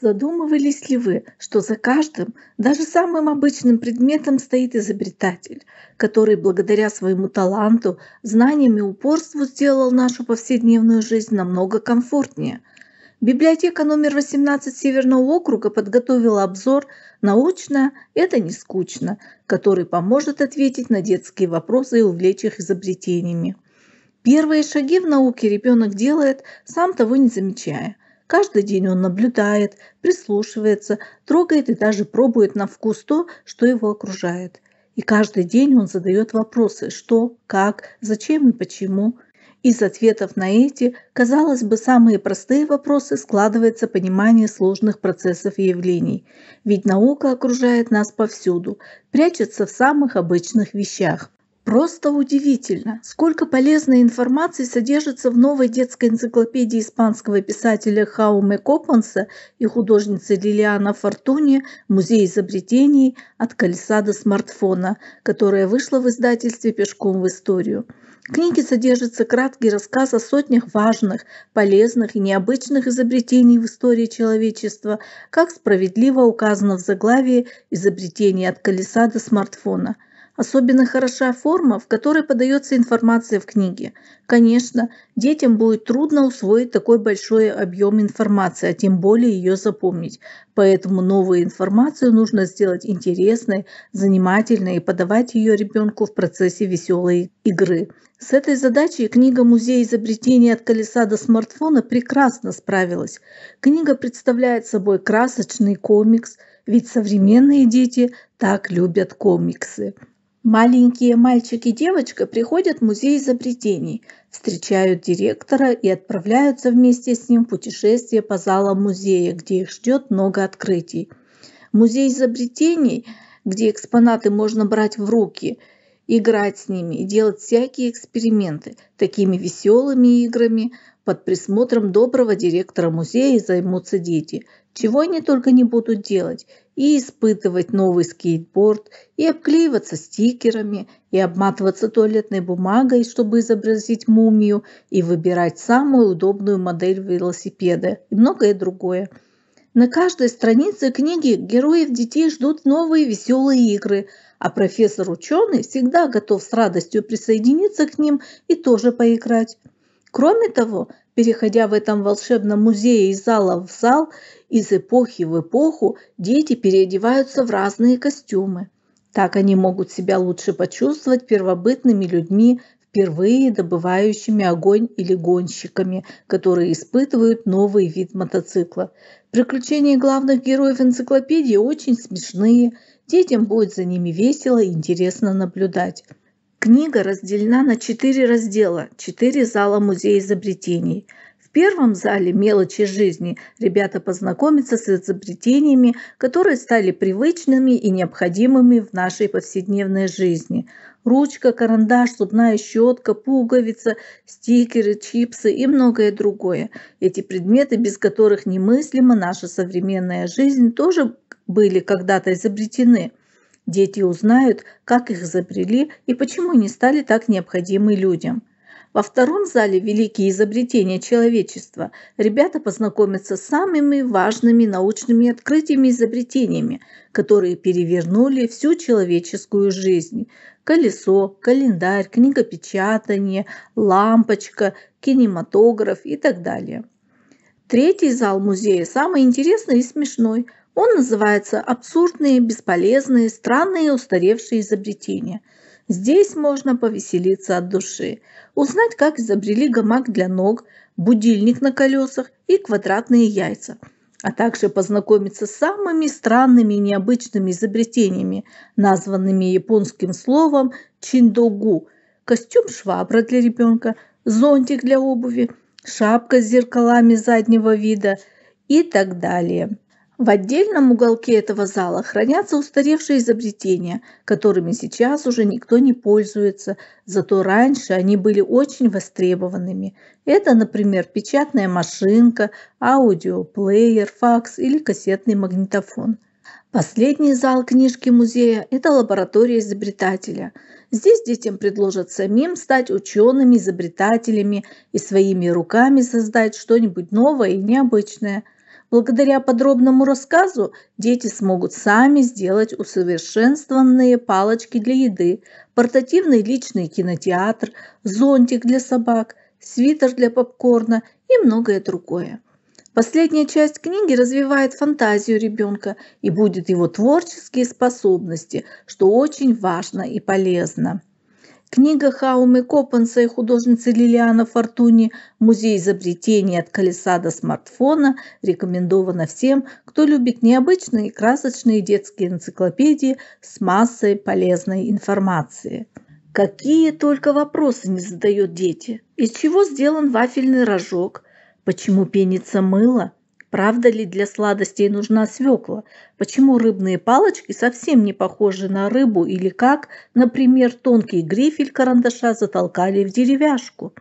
Задумывались ли вы, что за каждым, даже самым обычным предметом стоит изобретатель, который благодаря своему таланту, знаниям и упорству сделал нашу повседневную жизнь намного комфортнее? Библиотека номер 18 Северного округа подготовила обзор «Научно – это не скучно», который поможет ответить на детские вопросы и увлечь их изобретениями. Первые шаги в науке ребенок делает, сам того не замечая – Каждый день он наблюдает, прислушивается, трогает и даже пробует на вкус то, что его окружает. И каждый день он задает вопросы «что», «как», «зачем» и «почему». Из ответов на эти, казалось бы, самые простые вопросы складывается понимание сложных процессов и явлений. Ведь наука окружает нас повсюду, прячется в самых обычных вещах. Просто удивительно, сколько полезной информации содержится в новой детской энциклопедии испанского писателя Хауме Копанса и художницы Лилиана Фортуни «Музей изобретений от колеса до смартфона», которая вышла в издательстве «Пешком в историю». В книге содержится краткий рассказ о сотнях важных, полезных и необычных изобретений в истории человечества, как справедливо указано в заглавии «Изобретение от колеса до смартфона». Особенно хороша форма, в которой подается информация в книге. Конечно, детям будет трудно усвоить такой большой объем информации, а тем более ее запомнить. Поэтому новую информацию нужно сделать интересной, занимательной и подавать ее ребенку в процессе веселой игры. С этой задачей книга «Музей изобретений от колеса до смартфона» прекрасно справилась. Книга представляет собой красочный комикс, ведь современные дети так любят комиксы. Маленькие мальчик и девочка приходят в музей изобретений, встречают директора и отправляются вместе с ним в путешествие по залам музея, где их ждет много открытий. Музей изобретений, где экспонаты можно брать в руки, играть с ними и делать всякие эксперименты, такими веселыми играми под присмотром доброго директора музея займутся дети – чего они только не будут делать, и испытывать новый скейтборд, и обклеиваться стикерами, и обматываться туалетной бумагой, чтобы изобразить мумию, и выбирать самую удобную модель велосипеда, и многое другое. На каждой странице книги героев детей ждут новые веселые игры, а профессор-ученый всегда готов с радостью присоединиться к ним и тоже поиграть. Кроме того, Переходя в этом волшебном музее из зала в зал, из эпохи в эпоху дети переодеваются в разные костюмы. Так они могут себя лучше почувствовать первобытными людьми, впервые добывающими огонь или гонщиками, которые испытывают новый вид мотоцикла. Приключения главных героев энциклопедии очень смешные, детям будет за ними весело и интересно наблюдать. Книга разделена на четыре раздела, четыре зала музея изобретений. В первом зале «Мелочи жизни» ребята познакомятся с изобретениями, которые стали привычными и необходимыми в нашей повседневной жизни. Ручка, карандаш, зубная щетка, пуговица, стикеры, чипсы и многое другое. Эти предметы, без которых немыслима наша современная жизнь, тоже были когда-то изобретены – Дети узнают, как их изобрели и почему они стали так необходимы людям. Во втором зале «Великие изобретения человечества» ребята познакомятся с самыми важными научными открытиями и изобретениями, которые перевернули всю человеческую жизнь. Колесо, календарь, книгопечатание, лампочка, кинематограф и так далее. Третий зал музея самый интересный и смешной. Он называется «Абсурдные, бесполезные, странные, устаревшие изобретения». Здесь можно повеселиться от души, узнать, как изобрели гамак для ног, будильник на колесах и квадратные яйца, а также познакомиться с самыми странными и необычными изобретениями, названными японским словом чиндогу – костюм швабра для ребенка, зонтик для обуви, шапка с зеркалами заднего вида и так далее. В отдельном уголке этого зала хранятся устаревшие изобретения, которыми сейчас уже никто не пользуется, зато раньше они были очень востребованными. Это, например, печатная машинка, аудиоплеер, факс или кассетный магнитофон. Последний зал книжки музея – это лаборатория изобретателя. Здесь детям предложат самим стать учеными, изобретателями и своими руками создать что-нибудь новое и необычное – Благодаря подробному рассказу дети смогут сами сделать усовершенствованные палочки для еды, портативный личный кинотеатр, зонтик для собак, свитер для попкорна и многое другое. Последняя часть книги развивает фантазию ребенка и будет его творческие способности, что очень важно и полезно. Книга Хаумы Копанса и художницы Лилиана Фортуни «Музей изобретений от колеса до смартфона» рекомендована всем, кто любит необычные красочные детские энциклопедии с массой полезной информации. Какие только вопросы не задают дети. Из чего сделан вафельный рожок? Почему пенится мыло? Правда ли для сладостей нужна свекла? Почему рыбные палочки совсем не похожи на рыбу или как, например, тонкий грифель карандаша затолкали в деревяшку?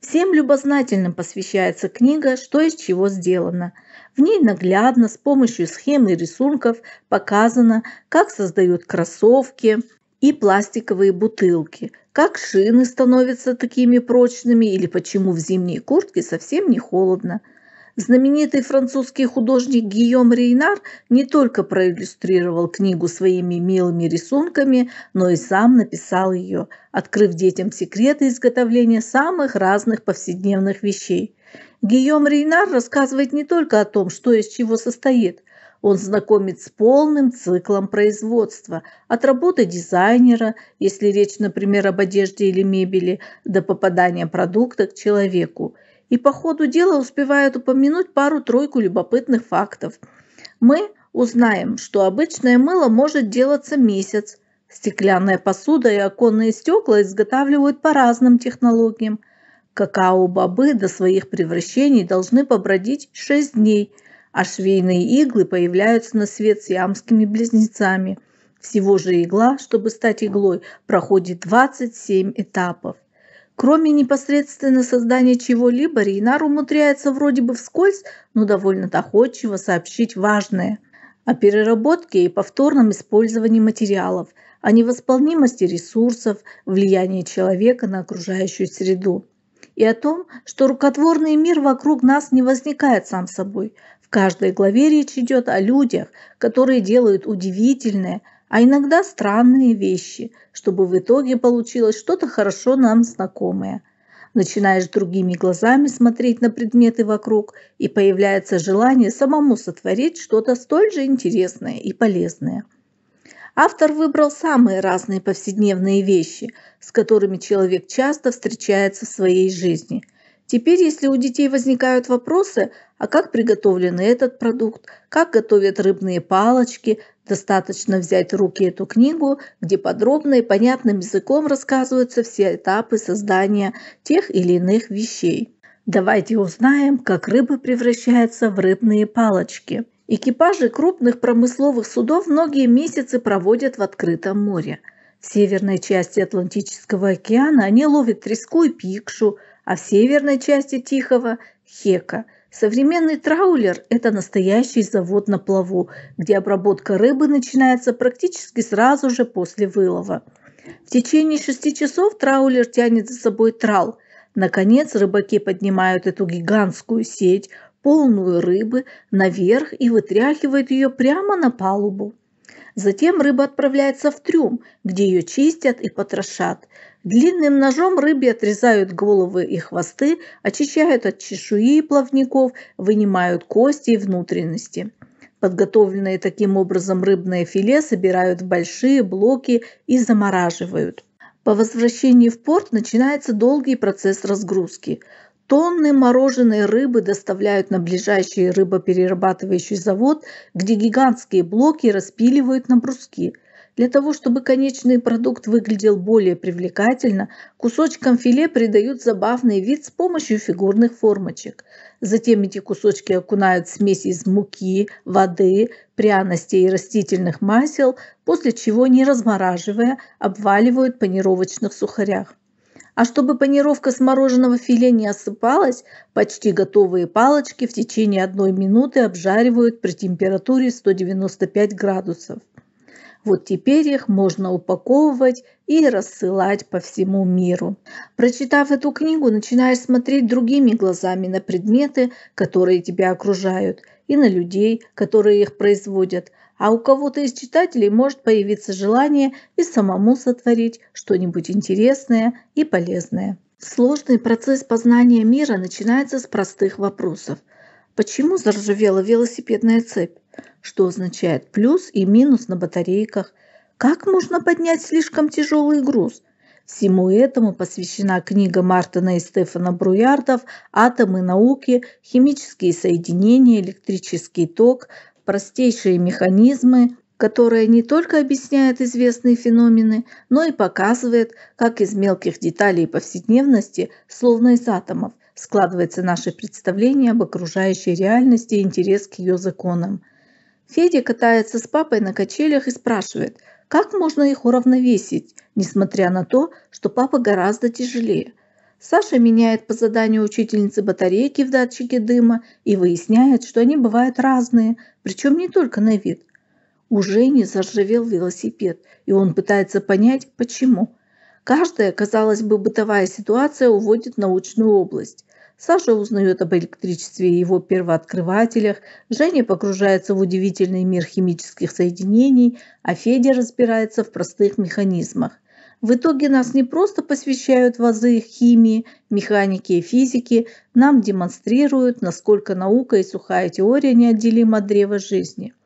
Всем любознательным посвящается книга «Что из чего сделано». В ней наглядно с помощью схем и рисунков показано, как создают кроссовки и пластиковые бутылки, как шины становятся такими прочными или почему в зимней куртке совсем не холодно – Знаменитый французский художник Гийом Рейнар не только проиллюстрировал книгу своими милыми рисунками, но и сам написал ее, открыв детям секреты изготовления самых разных повседневных вещей. Гийом Рейнар рассказывает не только о том, что из чего состоит. Он знакомит с полным циклом производства, от работы дизайнера, если речь, например, об одежде или мебели, до попадания продукта к человеку – и по ходу дела успевают упомянуть пару-тройку любопытных фактов. Мы узнаем, что обычное мыло может делаться месяц. Стеклянная посуда и оконные стекла изготавливают по разным технологиям. Какао-бобы до своих превращений должны побродить 6 дней, а швейные иглы появляются на свет с ямскими близнецами. Всего же игла, чтобы стать иглой, проходит 27 этапов. Кроме непосредственно создания чего-либо, Рейнар умудряется вроде бы вскользь, но довольно доходчиво сообщить важное о переработке и повторном использовании материалов, о невосполнимости ресурсов, влиянии человека на окружающую среду и о том, что рукотворный мир вокруг нас не возникает сам собой. В каждой главе речь идет о людях, которые делают удивительное, а иногда странные вещи, чтобы в итоге получилось что-то хорошо нам знакомое. Начинаешь другими глазами смотреть на предметы вокруг, и появляется желание самому сотворить что-то столь же интересное и полезное. Автор выбрал самые разные повседневные вещи, с которыми человек часто встречается в своей жизни – Теперь, если у детей возникают вопросы, а как приготовлен этот продукт, как готовят рыбные палочки, достаточно взять в руки эту книгу, где подробно и понятным языком рассказываются все этапы создания тех или иных вещей. Давайте узнаем, как рыба превращается в рыбные палочки. Экипажи крупных промысловых судов многие месяцы проводят в открытом море. В северной части Атлантического океана они ловят треску и пикшу – а в северной части Тихого – Хека. Современный траулер – это настоящий завод на плаву, где обработка рыбы начинается практически сразу же после вылова. В течение шести часов траулер тянет за собой трал. Наконец рыбаки поднимают эту гигантскую сеть, полную рыбы, наверх и вытряхивают ее прямо на палубу. Затем рыба отправляется в трюм, где ее чистят и потрошат. Длинным ножом рыбе отрезают головы и хвосты, очищают от чешуи и плавников, вынимают кости и внутренности. Подготовленные таким образом рыбное филе собирают в большие блоки и замораживают. По возвращении в порт начинается долгий процесс разгрузки. Тонны мороженой рыбы доставляют на ближайший рыбоперерабатывающий завод, где гигантские блоки распиливают на бруски – для того, чтобы конечный продукт выглядел более привлекательно, кусочкам филе придают забавный вид с помощью фигурных формочек. Затем эти кусочки окунают в смесь из муки, воды, пряностей и растительных масел, после чего, не размораживая, обваливают в панировочных сухарях. А чтобы панировка с мороженого филе не осыпалась, почти готовые палочки в течение одной минуты обжаривают при температуре 195 градусов. Вот теперь их можно упаковывать и рассылать по всему миру. Прочитав эту книгу, начинаешь смотреть другими глазами на предметы, которые тебя окружают, и на людей, которые их производят. А у кого-то из читателей может появиться желание и самому сотворить что-нибудь интересное и полезное. Сложный процесс познания мира начинается с простых вопросов. Почему заржавела велосипедная цепь? что означает плюс и минус на батарейках. Как можно поднять слишком тяжелый груз? Всему этому посвящена книга Мартина и Стефана Бруярдов «Атомы науки. Химические соединения, электрический ток, простейшие механизмы», которая не только объясняет известные феномены, но и показывает, как из мелких деталей повседневности, словно из атомов, складывается наше представление об окружающей реальности и интерес к ее законам – Федя катается с папой на качелях и спрашивает, как можно их уравновесить, несмотря на то, что папа гораздо тяжелее. Саша меняет по заданию учительницы батарейки в датчике дыма и выясняет, что они бывают разные, причем не только на вид. У Жени заржавел велосипед, и он пытается понять, почему. Каждая, казалось бы, бытовая ситуация уводит в научную область. Саша узнает об электричестве и его первооткрывателях, Женя погружается в удивительный мир химических соединений, а Федя разбирается в простых механизмах. В итоге нас не просто посвящают в азы химии, механики и физики, нам демонстрируют, насколько наука и сухая теория неотделима от древа жизни –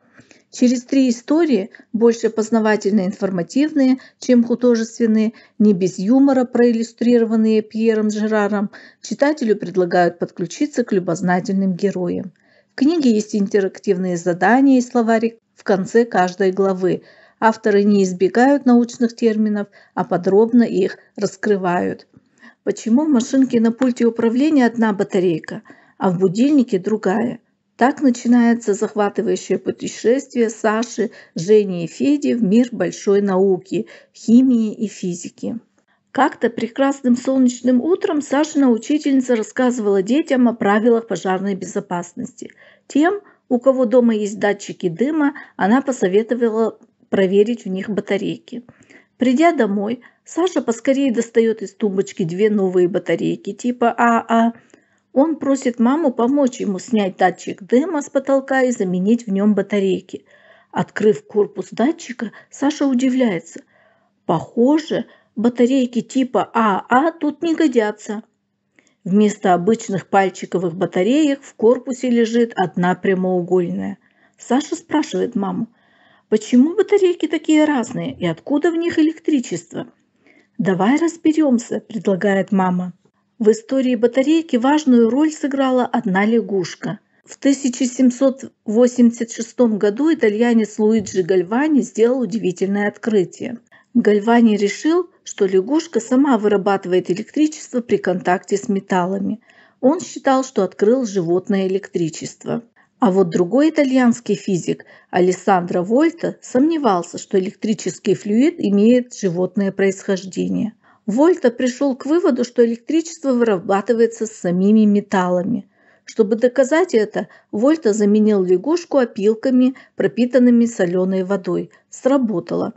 Через три истории, больше познавательно-информативные, чем художественные, не без юмора проиллюстрированные Пьером Жераром, читателю предлагают подключиться к любознательным героям. В книге есть интерактивные задания и словарик в конце каждой главы. Авторы не избегают научных терминов, а подробно их раскрывают. Почему в машинке на пульте управления одна батарейка, а в будильнике другая – так начинается захватывающее путешествие Саши, Жени и Феди в мир большой науки, химии и физики. Как-то прекрасным солнечным утром Сашина учительница рассказывала детям о правилах пожарной безопасности. Тем, у кого дома есть датчики дыма, она посоветовала проверить у них батарейки. Придя домой, Саша поскорее достает из тумбочки две новые батарейки типа АА а, – он просит маму помочь ему снять датчик дыма с потолка и заменить в нем батарейки. Открыв корпус датчика, Саша удивляется. Похоже, батарейки типа АА а тут не годятся. Вместо обычных пальчиковых батареек в корпусе лежит одна прямоугольная. Саша спрашивает маму, почему батарейки такие разные и откуда в них электричество? «Давай разберемся», – предлагает мама. В истории батарейки важную роль сыграла одна лягушка. В 1786 году итальянец Луиджи Гальвани сделал удивительное открытие. Гальвани решил, что лягушка сама вырабатывает электричество при контакте с металлами. Он считал, что открыл животное электричество. А вот другой итальянский физик Алессандро Вольта сомневался, что электрический флюид имеет животное происхождение. Вольта пришел к выводу, что электричество вырабатывается с самими металлами. Чтобы доказать это, Вольта заменил лягушку опилками, пропитанными соленой водой. Сработало.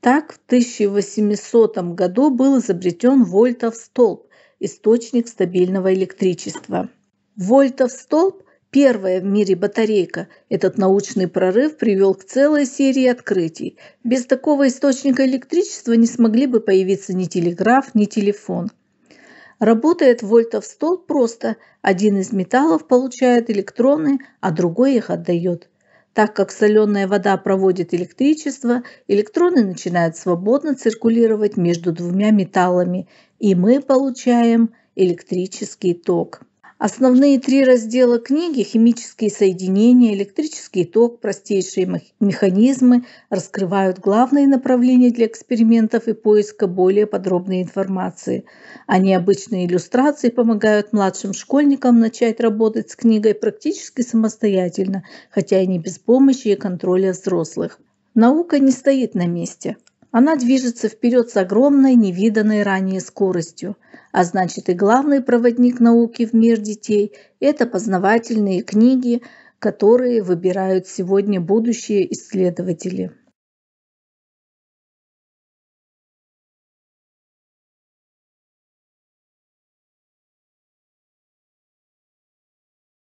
Так в 1800 году был изобретен Вольтов столб, источник стабильного электричества. Вольтов столб Первая в мире батарейка. Этот научный прорыв привел к целой серии открытий. Без такого источника электричества не смогли бы появиться ни телеграф, ни телефон. Работает вольтов стол просто. Один из металлов получает электроны, а другой их отдает. Так как соленая вода проводит электричество, электроны начинают свободно циркулировать между двумя металлами, и мы получаем электрический ток. Основные три раздела книги – химические соединения, электрический ток, простейшие механизмы – раскрывают главные направления для экспериментов и поиска более подробной информации. А необычные иллюстрации помогают младшим школьникам начать работать с книгой практически самостоятельно, хотя и не без помощи и контроля взрослых. Наука не стоит на месте. Она движется вперед с огромной, невиданной ранее скоростью, а значит и главный проводник науки в мир детей – это познавательные книги, которые выбирают сегодня будущие исследователи.